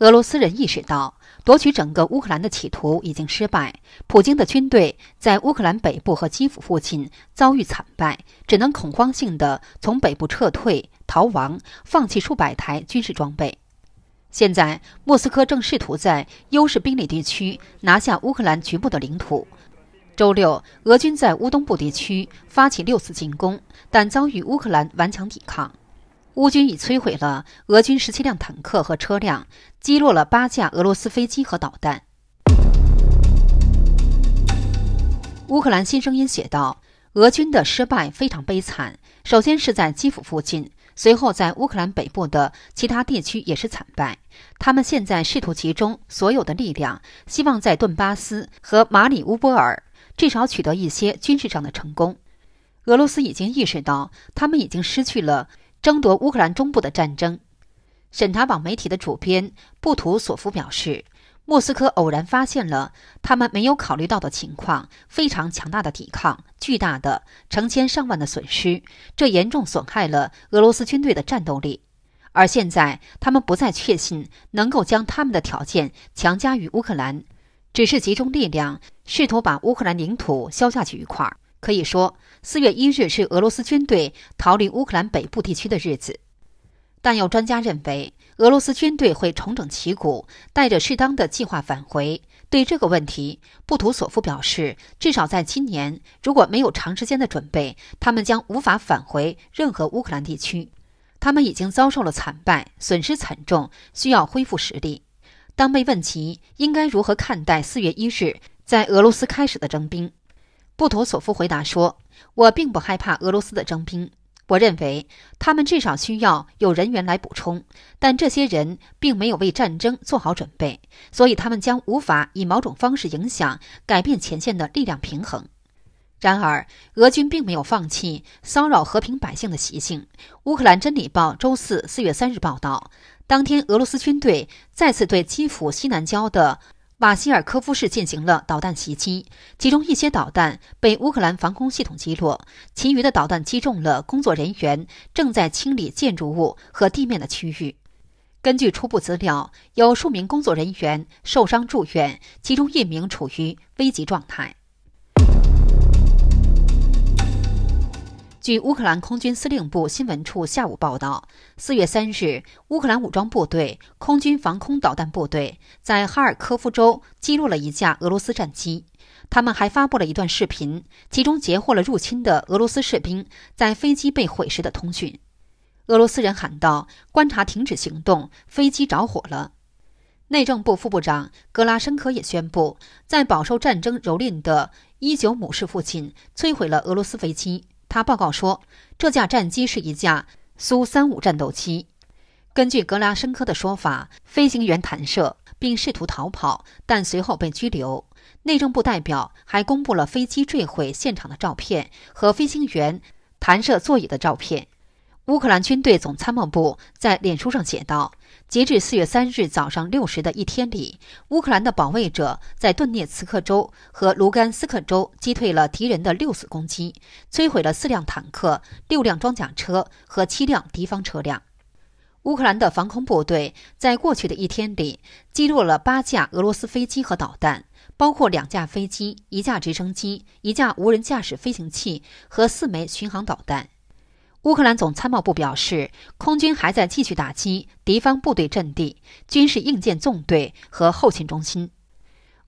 俄罗斯人意识到夺取整个乌克兰的企图已经失败。普京的军队在乌克兰北部和基辅附近遭遇惨败，只能恐慌性地从北部撤退、逃亡，放弃数百台军事装备。现在，莫斯科正试图在优势兵力地区拿下乌克兰局部的领土。周六，俄军在乌东部地区发起六次进攻，但遭遇乌克兰顽强抵抗。乌军已摧毁了俄军十七辆坦克和车辆，击落了八架俄罗斯飞机和导弹。乌克兰新声音写道：“俄军的失败非常悲惨，首先是在基辅附近，随后在乌克兰北部的其他地区也是惨败。他们现在试图集中所有的力量，希望在顿巴斯和马里乌波尔至少取得一些军事上的成功。俄罗斯已经意识到，他们已经失去了。”争夺乌克兰中部的战争，审查网媒体的主编布图索夫表示，莫斯科偶然发现了他们没有考虑到的情况——非常强大的抵抗，巨大的、成千上万的损失，这严重损害了俄罗斯军队的战斗力。而现在，他们不再确信能够将他们的条件强加于乌克兰，只是集中力量试图把乌克兰领土削下去一块。可以说，四月一日是俄罗斯军队逃离乌克兰北部地区的日子，但有专家认为，俄罗斯军队会重整旗鼓，带着适当的计划返回。对这个问题，布图索夫表示，至少在今年，如果没有长时间的准备，他们将无法返回任何乌克兰地区。他们已经遭受了惨败，损失惨重，需要恢复实力。当被问及应该如何看待四月一日在俄罗斯开始的征兵？布图索夫回答说：“我并不害怕俄罗斯的征兵，我认为他们至少需要有人员来补充，但这些人并没有为战争做好准备，所以他们将无法以某种方式影响改变前线的力量平衡。然而，俄军并没有放弃骚扰和平百姓的习性。”乌克兰《真理报》周四（四月三日）报道，当天俄罗斯军队再次对基辅西南郊的。瓦西尔科夫市进行了导弹袭击，其中一些导弹被乌克兰防空系统击落，其余的导弹击中了工作人员正在清理建筑物和地面的区域。根据初步资料，有数名工作人员受伤住院，其中一名处于危急状态。据乌克兰空军司令部新闻处下午报道，四月三日，乌克兰武装部队空军防空导弹部队在哈尔科夫州击落了一架俄罗斯战机。他们还发布了一段视频，其中截获了入侵的俄罗斯士兵在飞机被毁时的通讯。俄罗斯人喊道：“观察，停止行动，飞机着火了。”内政部副部长格拉申科也宣布，在饱受战争蹂躏的伊久姆市附近，摧毁了俄罗斯飞机。他报告说，这架战机是一架苏三五战斗机。根据格拉申科的说法，飞行员弹射并试图逃跑，但随后被拘留。内政部代表还公布了飞机坠毁现场的照片和飞行员弹射座椅的照片。乌克兰军队总参谋部在脸书上写道。截至四月三日早上六时的一天里，乌克兰的保卫者在顿涅茨克州和卢甘斯克州击退了敌人的六次攻击，摧毁了四辆坦克、六辆装甲车和七辆敌方车辆。乌克兰的防空部队在过去的一天里击落了八架俄罗斯飞机和导弹，包括两架飞机、一架直升机、一架无人驾驶飞行器和四枚巡航导弹。乌克兰总参谋部表示，空军还在继续打击敌方部队阵地、军事硬件纵队和后勤中心。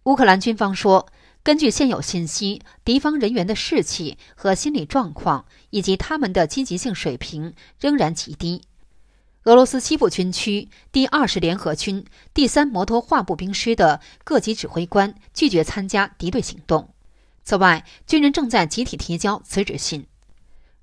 乌克兰军方说，根据现有信息，敌方人员的士气和心理状况以及他们的积极性水平仍然极低。俄罗斯西部军区第二十联合军第三摩托化步兵师的各级指挥官拒绝参加敌对行动。此外，军人正在集体提交辞职信。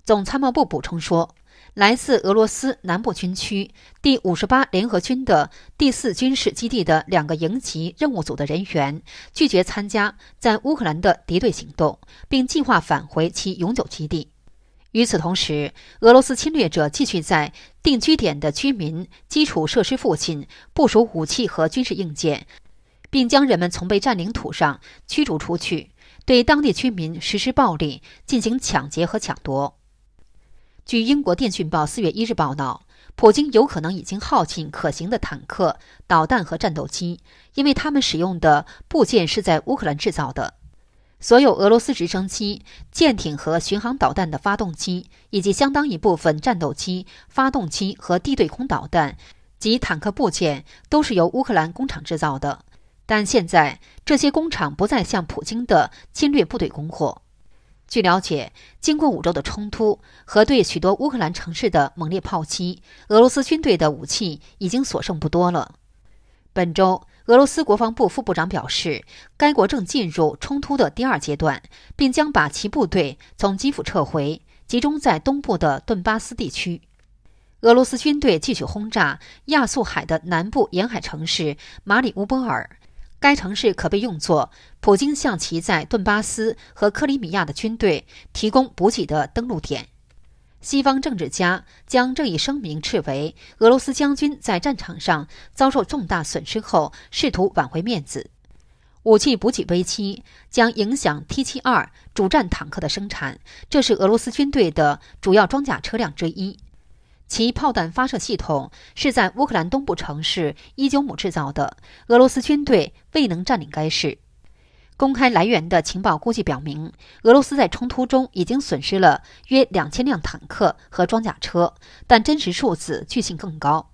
总参谋部补充说，来自俄罗斯南部军区第五十八联合军的第四军事基地的两个营级任务组的人员拒绝参加在乌克兰的敌对行动，并计划返回其永久基地。与此同时，俄罗斯侵略者继续在定居点的居民基础设施附近部署武器和军事硬件，并将人们从被占领土上驱逐出去，对当地居民实施暴力、进行抢劫和抢夺。据英国《电讯报》四月一日报道，普京有可能已经耗尽可行的坦克、导弹和战斗机，因为他们使用的部件是在乌克兰制造的。所有俄罗斯直升机、舰艇和巡航导弹的发动机，以及相当一部分战斗机发动机和地对空导弹及坦克部件，都是由乌克兰工厂制造的。但现在这些工厂不再向普京的侵略部队供货。据了解，经过五周的冲突和对许多乌克兰城市的猛烈炮击，俄罗斯军队的武器已经所剩不多了。本周，俄罗斯国防部副部长表示，该国正进入冲突的第二阶段，并将把其部队从基辅撤回，集中在东部的顿巴斯地区。俄罗斯军队继续轰炸亚速海的南部沿海城市马里乌波尔。该城市可被用作普京向其在顿巴斯和克里米亚的军队提供补给的登陆点。西方政治家将这一声明斥为俄罗斯将军在战场上遭受重大损失后试图挽回面子。武器补给危机将影响 T72 主战坦克的生产，这是俄罗斯军队的主要装甲车辆之一。其炮弹发射系统是在乌克兰东部城市伊久姆制造的。俄罗斯军队未能占领该市。公开来源的情报估计表明，俄罗斯在冲突中已经损失了约两千辆坦克和装甲车，但真实数字据信更高。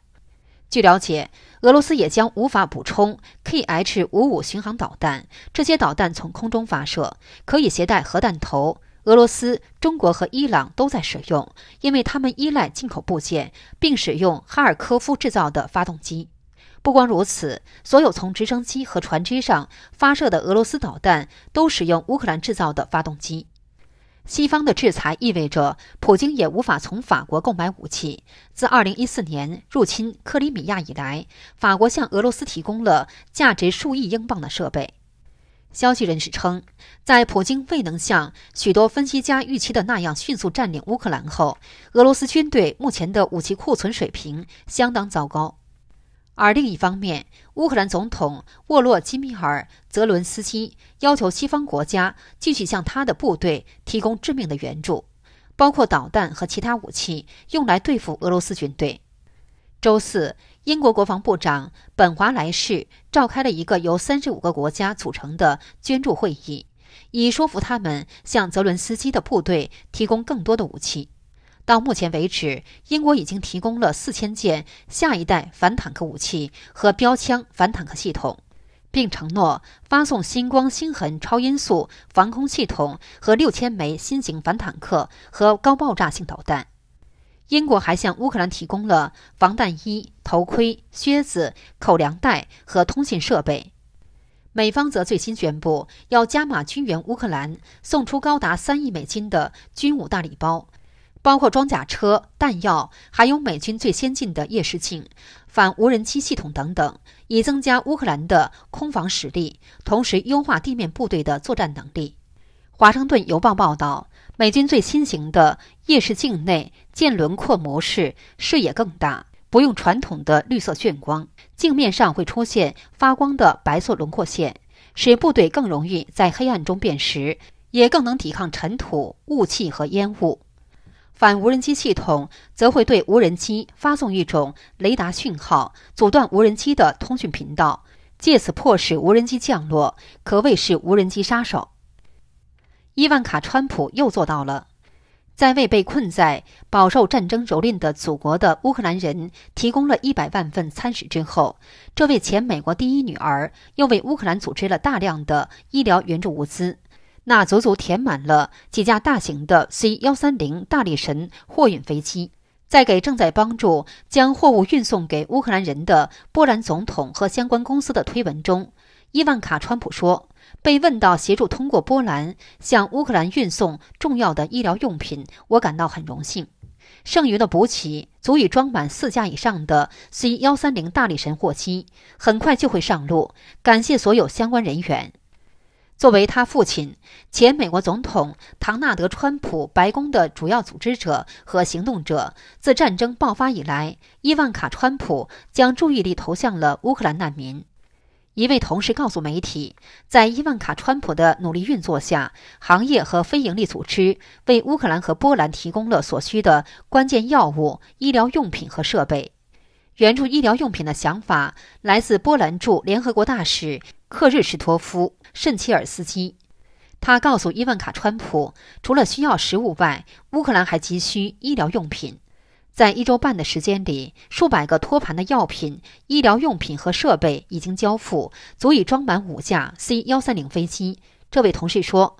据了解，俄罗斯也将无法补充 Kh-55 巡航导弹。这些导弹从空中发射，可以携带核弹头。俄罗斯、中国和伊朗都在使用，因为他们依赖进口部件，并使用哈尔科夫制造的发动机。不光如此，所有从直升机和船只上发射的俄罗斯导弹都使用乌克兰制造的发动机。西方的制裁意味着普京也无法从法国购买武器。自2014年入侵克里米亚以来，法国向俄罗斯提供了价值数亿英镑的设备。消息人士称，在普京未能像许多分析家预期的那样迅速占领乌克兰后，俄罗斯军队目前的武器库存水平相当糟糕。而另一方面，乌克兰总统沃洛基米尔·泽伦斯基要求西方国家继续向他的部队提供致命的援助，包括导弹和其他武器，用来对付俄罗斯军队。周四，英国国防部长本华莱士召开了一个由三十五个国家组成的捐助会议，以说服他们向泽伦斯基的部队提供更多的武器。到目前为止，英国已经提供了四千件下一代反坦克武器和标枪反坦克系统，并承诺发送星光星痕超音速防空系统和六千枚新型反坦克和高爆炸性导弹。英国还向乌克兰提供了防弹衣、头盔、靴子、口粮袋和通信设备。美方则最新宣布要加码军援乌克兰，送出高达三亿美金的军武大礼包，包括装甲车、弹药，还有美军最先进的夜视镜、反无人机系统等等，以增加乌克兰的空防实力，同时优化地面部队的作战能力。《华盛顿邮报》报道。美军最新型的夜视镜内见轮廓模式视野更大，不用传统的绿色眩光，镜面上会出现发光的白色轮廓线，使部队更容易在黑暗中辨识，也更能抵抗尘土、雾气和烟雾。反无人机系统则会对无人机发送一种雷达讯号，阻断无人机的通讯频道，借此迫使无人机降落，可谓是无人机杀手。伊万卡·川普又做到了，在为被困在饱受战争蹂躏的祖国的乌克兰人提供了一百万份餐食之后，这位前美国第一女儿又为乌克兰组织了大量的医疗援助物资，那足足填满了几架大型的 C 幺三零大力神货运飞机。在给正在帮助将货物运送给乌克兰人的波兰总统和相关公司的推文中，伊万卡·川普说。被问到协助通过波兰向乌克兰运送重要的医疗用品，我感到很荣幸。剩余的补给足以装满四架以上的 C 幺三零大力神货机，很快就会上路。感谢所有相关人员。作为他父亲，前美国总统唐纳德·川普，白宫的主要组织者和行动者，自战争爆发以来，伊万卡·川普将注意力投向了乌克兰难民。一位同事告诉媒体，在伊万卡·川普的努力运作下，行业和非营利组织为乌克兰和波兰提供了所需的关键药物、医疗用品和设备。援助医疗用品的想法来自波兰驻联合国大使克日什托夫·圣切尔斯基。他告诉伊万卡·川普，除了需要食物外，乌克兰还急需医疗用品。在一周半的时间里，数百个托盘的药品、医疗用品和设备已经交付，足以装满五架 C 幺三零飞机。这位同事说，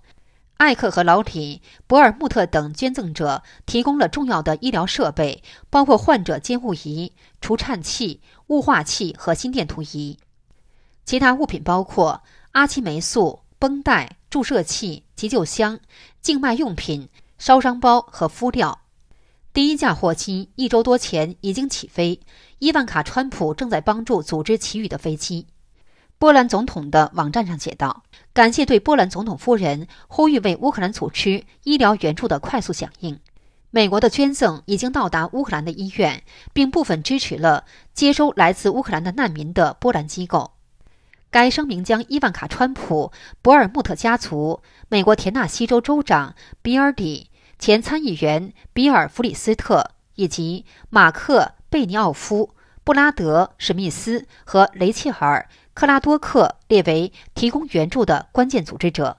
艾克和老李、博尔穆特等捐赠者提供了重要的医疗设备，包括患者监护仪、除颤器、雾化器和心电图仪。其他物品包括阿奇霉素、绷带、注射器、急救箱、静脉用品、烧伤包和敷料。第一架货机一周多前已经起飞，伊万卡·川普正在帮助组织其余的飞机。波兰总统的网站上写道：“感谢对波兰总统夫人呼吁为乌克兰组织医疗援助的快速响应。美国的捐赠已经到达乌克兰的医院，并部分支持了接收来自乌克兰的难民的波兰机构。”该声明将伊万卡·川普、博尔穆特家族、美国田纳西州州长比尔·迪。前参议员比尔·弗里斯特以及马克·贝尼奥夫、布拉德·史密斯和雷切尔·克拉多克列为提供援助的关键组织者。